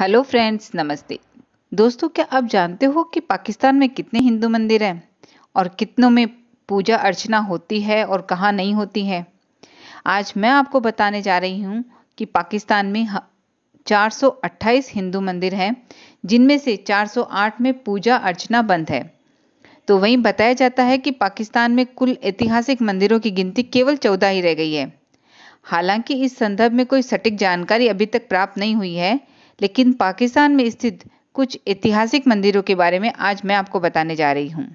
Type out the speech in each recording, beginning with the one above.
hello friends नमस्ते दोस्तों क्या आप जानते हो कि पाकिस्तान में कितने हिंदू मंदिर हैं और कितनों में पूजा अर्चना होती है और कहाँ नहीं होती है आज मैं आपको बताने जा रही हूँ कि पाकिस्तान में 428 हिंदू मंदिर हैं जिनमें से 408 में पूजा अर्चना बंद है तो वहीं बताया जाता है कि पाकिस्तान में कुल ऐतिहासिक मंदिरों की गिनती केवल चौदह ही रह गई है हालांकि इस संदर्भ में कोई सटीक जानकारी अभी तक प्राप्त नहीं हुई है लेकिन पाकिस्तान में स्थित कुछ ऐतिहासिक मंदिरों के बारे में आज मैं आपको बताने जा रही हूँ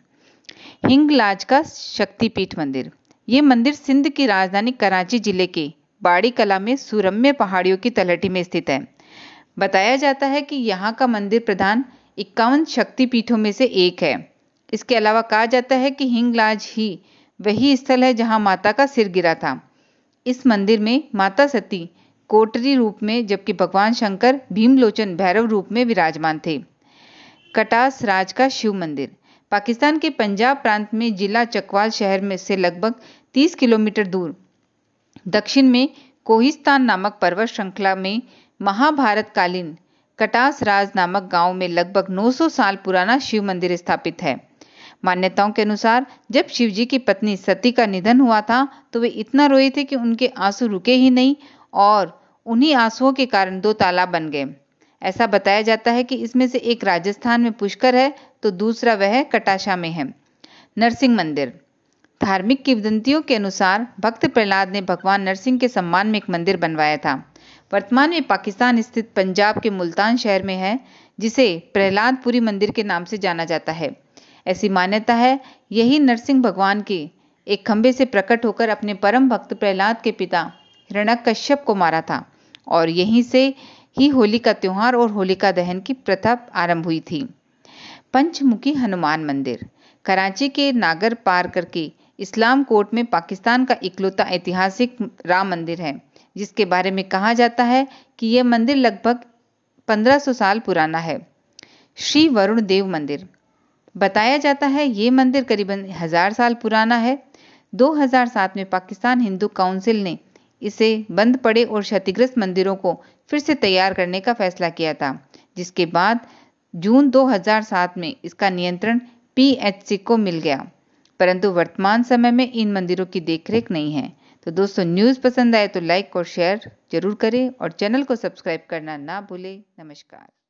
हिंगलाज का शक्तिपीठ मंदिर ये मंदिर सिंध की राजधानी कराची जिले के बाड़ी कला में सुरम्य पहाड़ियों की तलहटी में स्थित है बताया जाता है कि यहाँ का मंदिर प्रधान इक्यावन शक्तिपीठों में से एक है इसके अलावा कहा जाता है कि हिंगलाज ही वही स्थल है जहाँ माता का सिर गिरा था इस मंदिर में माता सती कोटरी रूप में जबकि भगवान शंकर भीमलोचन भैरव रूप में विराजमान थे कटास राज का शिव मंदिर पाकिस्तान के पंजाब प्रांत में जिला चकवाल शहर में से लगभग 30 किलोमीटर दूर दक्षिण में कोहिस्तान नामक पर्वत श्रृंखला में महाभारत कालीन कटास राज नामक गांव में लगभग 900 साल पुराना शिव मंदिर स्थापित है मान्यताओं के अनुसार जब शिवजी की पत्नी सती का निधन हुआ था तो वे इतना रोए थे कि उनके आंसू रुके ही नहीं और उन्हीं आंसुओं के कारण दो तालाब बन गए ऐसा बताया जाता है कि इसमें से एक राजस्थान में पुष्कर है तो दूसरा वह कटाशा में है नरसिंह मंदिर धार्मिक किवदंतियों के अनुसार भक्त प्रहलाद ने भगवान नरसिंह के सम्मान में एक मंदिर बनवाया था वर्तमान में पाकिस्तान स्थित पंजाब के मुल्तान शहर में है जिसे प्रहलादपुरी मंदिर के नाम से जाना जाता है ऐसी मान्यता है यही नरसिंह भगवान के एक खंबे से प्रकट होकर अपने परम भक्त प्रहलाद के पिता रणक कश्यप को मारा था और यहीं से ही होली का त्यौहार और होलिका दहन की प्रथा आरंभ हुई थी पंचमुखी हनुमान मंदिर कराची के नागर पार करके इस्लाम कोर्ट में पाकिस्तान का इकलौता ऐतिहासिक राम मंदिर है जिसके बारे में कहा जाता है कि यह मंदिर लगभग 1500 साल पुराना है श्री वरुण देव मंदिर बताया जाता है ये मंदिर करीबन हजार साल पुराना है 2007 में पाकिस्तान हिंदू काउंसिल ने इसे बंद पड़े और क्षतिग्रस्त मंदिरों को फिर से तैयार करने का फैसला किया था जिसके बाद जून 2007 में इसका नियंत्रण पीएचसी को मिल गया परंतु वर्तमान समय में इन मंदिरों की देखरेख नहीं है तो दोस्तों न्यूज़ पसंद आए तो लाइक और शेयर जरूर करें और चैनल को सब्सक्राइब करना ना भूलें नमस्कार